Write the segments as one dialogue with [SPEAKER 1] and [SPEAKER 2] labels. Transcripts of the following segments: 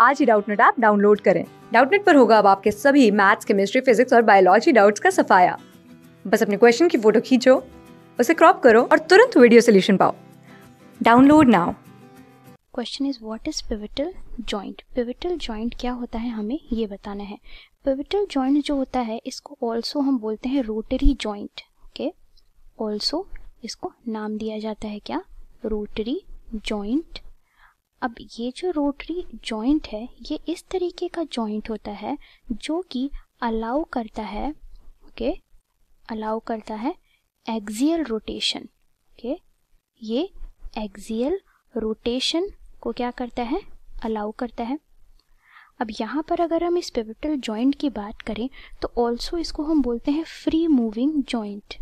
[SPEAKER 1] आज ही Doubtnut app download करें डाउटनेट पर होगा अब आपके सभी मैथ्स केमिस्ट्री फिजिक्स और बायोलॉजी डाउट्स का सफाया बस अपने क्वेश्चन की फोटो खींचो उसे क्रॉप करो और तुरंत वीडियो सोल्यूशन पाओ download now
[SPEAKER 2] question is what is pivotal joint pivotal joint क्या होता है हमें ये बताना है पिविटल जॉइंट जो होता है इसको ऑल्सो हम बोलते हैं रोटरी जॉइंट ओके ऑल्सो इसको नाम दिया जाता है क्या रोटरी जॉइंट अब ये जो रोटरी जॉइंट है ये इस तरीके का जॉइंट होता है जो कि अलाउ करता है ओके okay, अलाउ करता है एक्सियल रोटेशन ओके ये एक्सियल रोटेशन को क्या करता है अलाउ करता है अब यहाँ पर अगर हम इस पेविटल जॉइंट की बात करें तो ऑल्सो इसको हम बोलते हैं free moving joint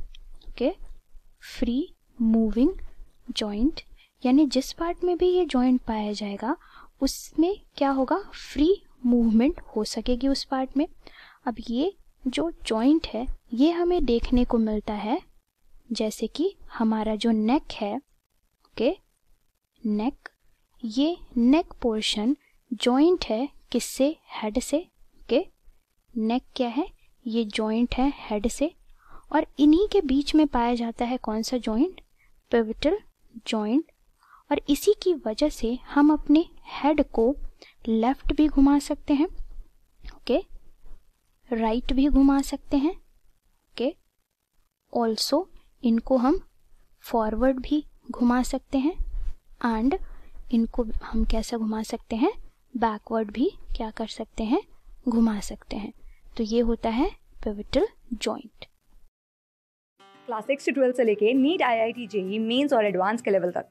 [SPEAKER 2] okay free moving joint यानी जिस पार्ट में भी ये जॉइंट पाया जाएगा उसमें क्या होगा फ्री मूवमेंट हो सकेगी उस पार्ट में अब ये जो जॉइंट है ये हमें देखने को मिलता है जैसे कि हमारा जो नेक है ओके नेक ये नेक पोर्शन जॉइंट है किससे हेड से ओके नेक क्या है ये जॉइंट है हेड से और इन्हीं के बीच में पाया जाता है कौन सा जॉइंट पिविटल जॉइंट और इसी की वजह से हम अपने हेड को लेफ्ट भी घुमा सकते हैं ओके राइट भी घुमा सकते हैं ओके ऑल्सो इनको हम फॉरवर्ड भी घुमा सकते हैं एंड इनको हम कैसे घुमा सकते हैं बैकवर्ड भी क्या कर सकते हैं घुमा सकते हैं तो ये होता है पिविटल जॉइंट
[SPEAKER 1] क्लास सिक्स से ट्वेल्थ से लेके NEET IIT JEE mains और एडवांस के लेवल तक